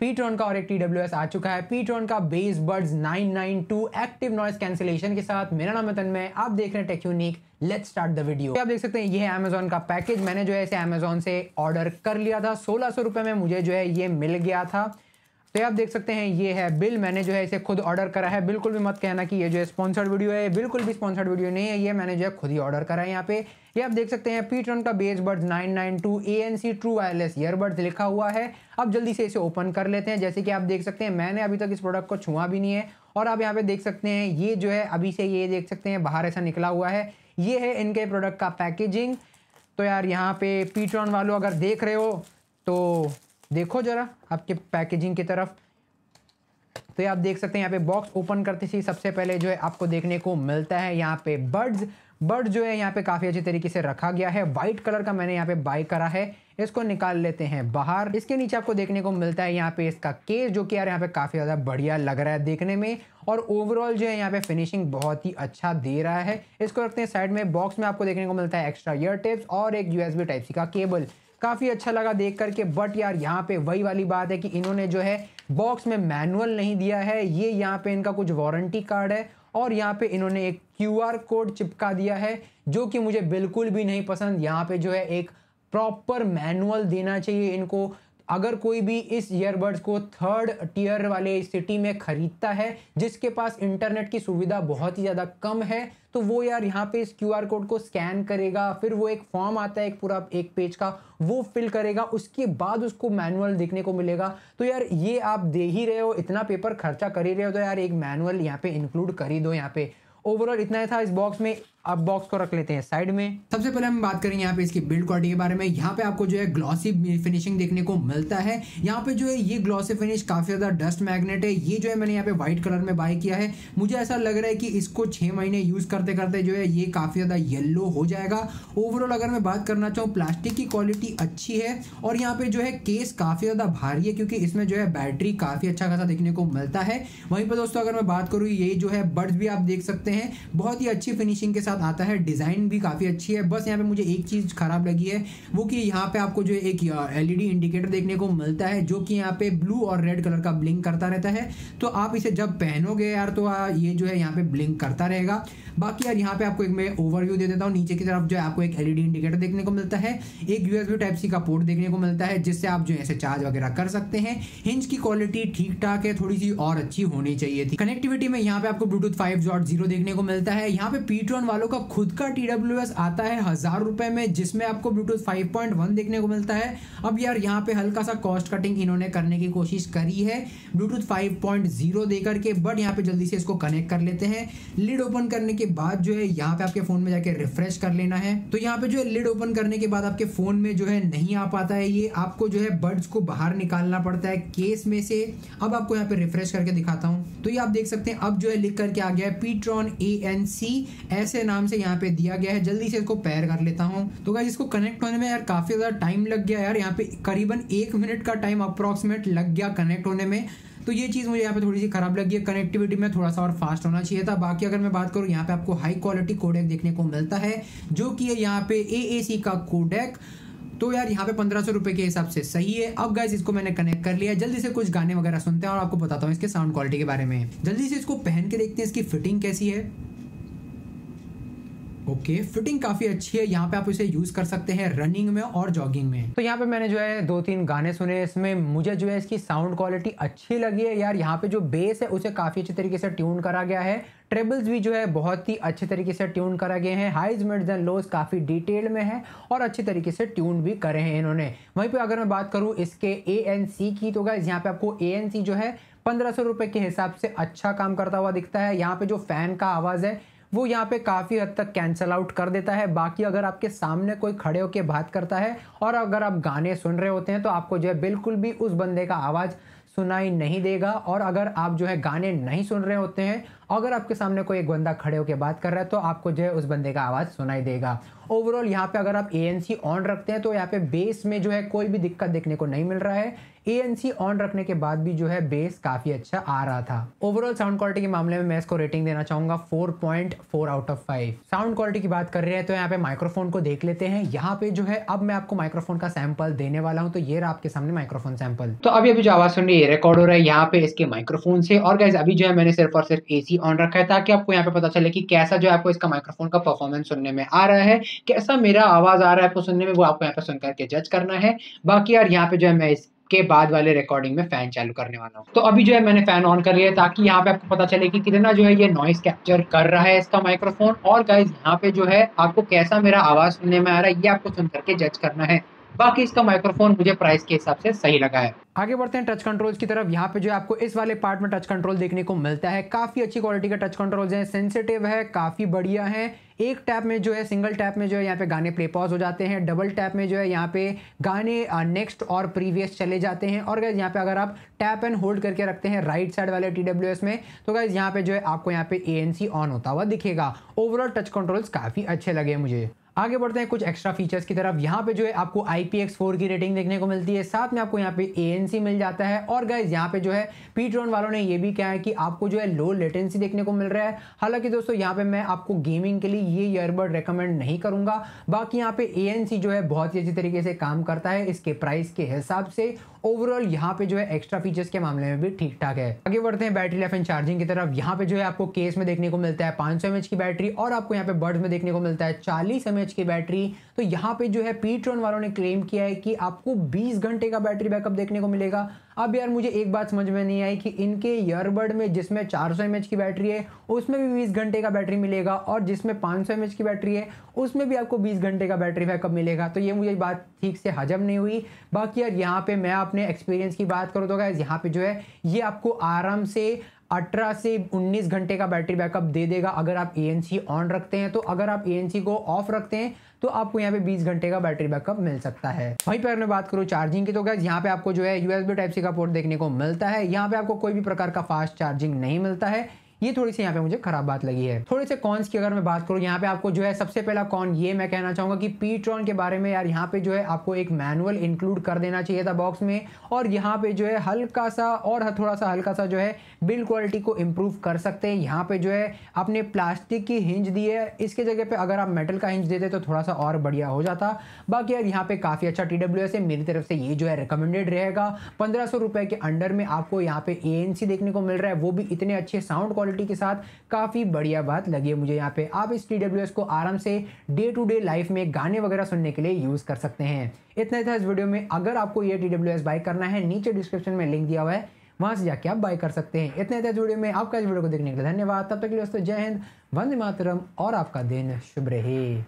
पीट्रॉन का और एक टी आ चुका है पीट्रॉन का Bassbuds 992 active noise cancellation के साथ मेरा नाम है में आप देख रहे हैं टेक्यूनिक लेट स्टार्ट द वीडियो आप देख सकते हैं ये है अमेजोन का पैकेज मैंने जो है इसे अमेजोन से ऑर्डर कर लिया था सोलह सौ में मुझे जो है ये मिल गया था तो आप देख सकते हैं ये है बिल मैंने जो है इसे खुद ऑर्डर करा है बिल्कुल भी मत कहना कि ये जो है स्पॉन्सर्ड वीडियो है बिल्कुल भी स्पॉन्सर्ड वीडियो नहीं है ये मैंने जो है खुद ही ऑर्डर करा है यहाँ पे ये आप देख सकते हैं पीट्रन का Bassbuds 992 ANC true wireless earbuds लिखा हुआ है अब जल्दी से इसे ओपन कर लेते हैं जैसे कि आप देख सकते हैं मैंने अभी तक इस प्रोडक्ट को छुआ भी नहीं है और आप यहाँ पे देख सकते हैं ये जो है अभी से ये देख सकते हैं बाहर ऐसा निकला हुआ है ये है इनके प्रोडक्ट का पैकेजिंग तो यार यहाँ पे पीट्रॉन वालों अगर देख रहे हो तो देखो ज़रा आपके पैकेजिंग की तरफ तो ये आप देख सकते हैं यहाँ पे बॉक्स ओपन करते सबसे पहले जो है आपको देखने को मिलता है यहाँ पे बर्ड्स बर्ड जो है यहाँ पे काफ़ी अच्छी तरीके से रखा गया है वाइट कलर का मैंने यहाँ पे बाय करा है इसको निकाल लेते हैं बाहर इसके नीचे आपको देखने को मिलता है यहाँ पे इसका केस जो कि यार यहाँ पे काफ़ी ज़्यादा बढ़िया लग रहा है देखने में और ओवरऑल जो है यहाँ पे फिनिशिंग बहुत ही अच्छा दे रहा है इसको रखते हैं साइड में बॉक्स में आपको देखने को मिलता है एक्स्ट्रा ईयर टिप्स और एक यूएसबी टाइप सी का केबल काफ़ी अच्छा लगा देख करके बट यार यहाँ पे वही वाली बात है कि इन्होंने जो है बॉक्स में मैनुअल नहीं दिया है ये यहाँ पे इनका कुछ वारंटी कार्ड है और यहाँ पे इन्होंने एक क्यूआर कोड चिपका दिया है जो कि मुझे बिल्कुल भी नहीं पसंद यहाँ पे जो है एक प्रॉपर मैनुअल देना चाहिए इनको अगर कोई भी इस ईयरबड्स को थर्ड टीयर वाले सिटी में ख़रीदता है जिसके पास इंटरनेट की सुविधा बहुत ही ज़्यादा कम है तो वो यार यहाँ पे इस क्यू कोड को स्कैन करेगा फिर वो एक फॉर्म आता है एक पूरा एक पेज का वो फिल करेगा उसके बाद उसको मैनुअल देखने को मिलेगा तो यार ये आप दे ही रहे हो इतना पेपर खर्चा कर ही रहे हो तो यार एक मैनुअल यहाँ पे इंक्लूड कर ही दो यहाँ पे ओवरऑल इतना ही था इस बॉक्स में अब बॉक्स को रख लेते हैं साइड में सबसे पहले हम बात करेंगे यहाँ पे इसकी बिल्ड क्वालिटी के बारे में यहाँ पे आपको जो है ग्लॉसी फिनिशिंग देखने को मिलता है यहाँ पे जो है ये ग्लॉसी फिनिश काफी ज्यादा डस्ट मैग्नेट है ये जो है मैंने यहाँ पे व्हाइट कलर में बाय किया है मुझे ऐसा लग रहा है कि इसको छह महीने यूज करते करते जो है ये काफी ज्यादा येल्लो हो जाएगा ओवरऑल अगर मैं बात करना चाहूँ प्लास्टिक की क्वालिटी अच्छी है और यहाँ पे जो है केस काफी ज्यादा भारी है क्योंकि इसमें जो है बैटरी काफी अच्छा खासा देखने को मिलता है वहीं पर दोस्तों अगर मैं बात करूँ ये जो है बर्ड्स भी आप देख सकते हैं बहुत ही अच्छी फिनिशिंग के साथ साथ आता है डिज़ाइन भी काफ़ी अच्छी है बस यहाँ पे मुझे एक चीज़ ख़राब लगी है वो कि यहाँ पे आपको जो एक एलईडी इंडिकेटर e देखने को मिलता है जो कि यहाँ पे ब्लू और रेड कलर का ब्लिंक करता रहता है तो आप इसे जब पहनोगे यार तो ये जो है यहाँ पे ब्लिंक करता रहेगा बाकी यार यहाँ पे आपको एक मैं ओवरव्यू दे देता हूँ नीचे की तरफ जो है आपको एक एल इंडिकेटर e देखने को मिलता है एक यू टाइप सी का पोर्ट देखने को मिलता है जिससे आप जो ऐसे चार्ज वगैरह कर सकते हैं हिंज की क्वालिटी ठीक ठाक है थोड़ी सी और अच्छी होनी चाहिए थी कनेक्टिविटी में यहाँ पे आपको ब्लूटूथ फाइव देखने को मिलता है यहाँ पे पीट्रॉन वाला वालों का खुद का टी आता है हज़ार रुपए में जिसमें आपको ब्लूटूथ 5.1 देखने को मिलता है अब यार यहाँ पे हल्का सा कॉस्ट कटिंग इन्होंने करने की कोशिश करी है ब्लूटूथ 5.0 देकर के बट यहाँ पे जल्दी से इसको कनेक्ट कर लेते हैं लिड ओपन करने के बाद जो है यहाँ पे आपके फ़ोन में जाके रिफ्रेश कर लेना है तो यहाँ पे जो है लिड ओपन करने के बाद आपके फ़ोन में जो है नहीं आ पाता है ये आपको जो है बर्ड्स को बाहर निकालना पड़ता है केस में से अब आपको यहाँ पे रिफ्रेश करके दिखाता हूँ तो ये आप देख सकते हैं अब जो है लिख करके आ गया है pTron A N C S N नाम से यहाँ पे दिया गया है जल्दी से इसको पैर कर लेता हूँ तो गाइज इसको कनेक्ट होने में यार काफ़ी ज़्यादा टाइम लग गया यार यहाँ पे करीबन एक मिनट का टाइम अप्रोक्सीमेट लग गया कनेक्ट होने में तो ये चीज़ मुझे यहाँ पे थोड़ी सी खराब लगी है कनेक्टिविटी में थोड़ा सा और फास्ट होना चाहिए था बाकी अगर मैं बात करूँ यहाँ पे आपको हाई क्वालिटी कोडेक देखने को मिलता है जो कि है यहाँ पे ए का कोडेक तो यार यहाँ पे पंद्रह सौ रुपये के हिसाब से सही है अब गाइज इसको मैंने कनेक्ट कर लिया जल्दी से कुछ गाने वगैरह सुनते हैं और आपको बताता हूँ इसके साउंड क्वालिटी के बारे में जल्दी से इसको पहन के देखते हैं इसकी फिटिंग कैसी है ओके फिटिंग काफ़ी अच्छी है यहाँ पे आप इसे यूज़ कर सकते हैं रनिंग में और जॉगिंग में तो यहाँ पे मैंने जो है दो तीन गाने सुने इसमें मुझे जो है इसकी साउंड क्वालिटी अच्छी लगी है यार यहाँ पे जो बेस है उसे काफ़ी अच्छी तरीके से ट्यून करा गया है ट्रेबल्स भी जो है बहुत ही अच्छे तरीके से ट्यून करा गए हैं हाइज मिड्स एंड लोज काफ़ी डिटेल में है और अच्छे तरीके से ट्यून भी करे हैं इन्होंने वहीं पे अगर मैं बात करूँ इसके ए एन सी की तो गाइज यहाँ पे आपको ए एन सी जो है पंद्रह सौ रुपये के हिसाब से अच्छा काम करता हुआ दिखता है यहाँ पे जो फ़ैन का आवाज़ है वो यहाँ पे काफ़ी हद तक कैंसल आउट कर देता है बाकी अगर आपके सामने कोई खड़े होकर बात करता है और अगर आप गाने सुन रहे होते हैं तो आपको जो है बिल्कुल भी उस बंदे का आवाज़ सुनाई नहीं देगा और अगर आप जो है गाने नहीं सुन रहे होते हैं अगर आपके सामने कोई एक बंदा खड़े होकर बात कर रहा है तो आपको जो है उस बंदे का आवाज़ सुनाई देगा ओवरऑल यहाँ पे अगर आप ए ऑन रखते हैं तो यहाँ पे बेस में जो है कोई भी दिक्कत देखने को नहीं मिल रहा है ए ऑन रखने के बाद भी जो है बेस काफ़ी अच्छा आ रहा था ओवरऑल साउंड क्वालिटी के मामले में मैं इसको रेटिंग देना चाहूँगा 4.4 आउट ऑफ 5 साउंड क्वालिटी की बात कर रहे हैं तो यहाँ पे माइक्रोफोन को देख लेते हैं यहाँ पे जो है अब मैं आपको माइक्रोफोन का सैंपल देने वाला हूँ तो ये रहा आपके सामने माइक्रोफोन सैंपल तो अभी अभी जो आवाज़ सुन रही है रिकॉर्ड हो रहा है यहाँ पे इसके माइक्रोफोन से और गैस अभी जो है मैंने सिर्फ और सिर्फ ए ऑन रखा है ताकि आपको यहाँ पे पता चले कि कैसा जो है आपको इसका माइक्रोफोन का परफॉर्मेंस सुनने में आ रहा है कैसा मेरा आवाज़ आ रहा है आपको सुनने में वो आपको यहाँ पे सुन करके जज करना है बाकी यार यहाँ पे जो है मैं इस के बाद वाले रिकॉर्डिंग में फैन चालू करने वाला हूँ तो अभी जो है मैंने फैन ऑन कर लिया ताकि यहाँ पे आपको पता चले कि कितना जो है ये नॉइस कैप्चर कर रहा है इसका माइक्रोफोन और गाइज यहाँ पे जो है आपको कैसा मेरा आवाज सुनने में आ रहा है ये आपको सुन करके जज करना है बाकी इसका माइक्रोफोन मुझे प्राइस के हिसाब से सही लगा है आगे बढ़ते हैं टच कंट्रोल्स की तरफ यहाँ पे जो आपको इस वाले पार्ट में टच कंट्रोल देखने को मिलता है काफ़ी अच्छी क्वालिटी का टच कंट्रोल है सेंसिटिव है काफ़ी बढ़िया है एक टैप में जो है सिंगल टैप में जो है यहाँ पे गाने प्ले पॉज हो जाते हैं डबल टैप में जो है यहाँ पे गाने नेक्स्ट और प्रीवियस चले जाते हैं और गैस यहाँ पे अगर आप टैप एंड होल्ड करके रखते हैं राइट साइड वाले टी में तो गैस यहाँ पे जो है आपको यहाँ पे ए ऑन होता हुआ दिखेगा ओवरऑल टच कंट्रोल्स काफ़ी अच्छे लगे मुझे आगे बढ़ते हैं कुछ एक्स्ट्रा फीचर्स की तरफ यहाँ पे जो है आपको आई की रेटिंग देखने को मिलती है साथ में आपको यहाँ पे ए मिल जाता है और गाइज यहाँ पे जो है पीट्रॉन वालों ने ये भी कहा है कि आपको जो है लो लेटेंसी देखने को मिल रहा है हालांकि दोस्तों यहाँ पे मैं आपको गेमिंग के लिए ये ईयरबड रिकमेंड नहीं करूंगा बाकी यहाँ पे ए जो है बहुत ही अच्छी तरीके से काम करता है इसके प्राइस के हिसाब से ओवरऑल यहाँ पे जो है एक्स्ट्रा फीचर्स के मामले में भी ठीक ठाक है आगे बढ़ते हैं बैटरी लाइफ एंड चार्जिंग की तरफ यहाँ पे जो है आपको केस में देखने को मिलता है पांच सौ की बैटरी और आपको यहाँ पे बर्ड में देखने को मिलता है चालीस एमएच एच की बैटरी तो यहाँ पे जो है पीट्रॉन वालों ने क्लेम किया है कि आपको 20 घंटे का बैटरी बैकअप देखने को मिलेगा अब यार मुझे एक बात समझ में नहीं आई कि इनके ईयरबड में जिसमें 400 सौ की बैटरी है उसमें भी बीस घंटे का बैटरी मिलेगा और जिसमें 500 सौ की बैटरी है उसमें भी आपको बीस घंटे का बैटरी बैकअप मिलेगा तो ये मुझे बात ठीक से हजम नहीं हुई बाकी यार यहाँ पे मैं अपने एक्सपीरियंस की बात करूँ तो गैस यहाँ पे जो है ये आपको आराम से अठारह से 19 घंटे का बैटरी बैकअप दे देगा अगर आप ए ऑन रखते हैं तो अगर आप ए को ऑफ रखते हैं तो आपको यहाँ पे 20 घंटे का बैटरी बैकअप मिल सकता है वहीं पर मैं बात करूँ चार्जिंग की तो गैस यहाँ पे आपको जो है यूएसबी टाइप सी का पोर्ट देखने को मिलता है यहाँ पे आपको कोई भी प्रकार का फास्ट चार्जिंग नहीं मिलता है ये थोड़ी सी यहाँ पे मुझे खराब बात लगी है थोड़े से कॉन्स की अगर मैं बात करूँ यहाँ पे आपको जो है सबसे पहला कॉन ये मैं कहना चाहूंगा कि पीट्रॉन के बारे में यार यहाँ पे जो है आपको एक मैनुअल इंक्लूड कर देना चाहिए था बॉक्स में और यहाँ पे जो है हल्का सा और हाँ, थोड़ा सा हल्का सा जो है बिल्ड क्वालिटी को इम्प्रूव कर सकते हैं यहाँ पे जो है आपने प्लास्टिक की हिंज दी है इसके जगह पे अगर आप मेटल का हिंज देते तो थोड़ा सा और बढ़िया हो जाता बाकी यार यहाँ पे काफ़ी अच्छा टी डब्ल्यू एस है मेरी तरफ से ये जो है रिकमेंडेड रहेगा पंद्रह सौ रुपए के अंडर में आपको यहाँ पे ए देखने को मिल रहा है वो भी इतने अच्छे साउंड क्वालिटी क्वालिटी के साथ काफ़ी बढ़िया बात लगी मुझे यहाँ पे आप इस टी को आराम से डे टू डे लाइफ में गाने वगैरह सुनने के लिए यूज़ कर सकते हैं इतना था इस वीडियो में अगर आपको ये टी बाई करना है नीचे डिस्क्रिप्शन में लिंक दिया हुआ है वहाँ से जाके आप बाय कर सकते हैं इतने इस वीडियो में आपका इस वीडियो को देखने के लिए धन्यवाद तब तक के लिए दोस्तों जय हिंद वंदे मातरम और आपका दिन शुभ रहे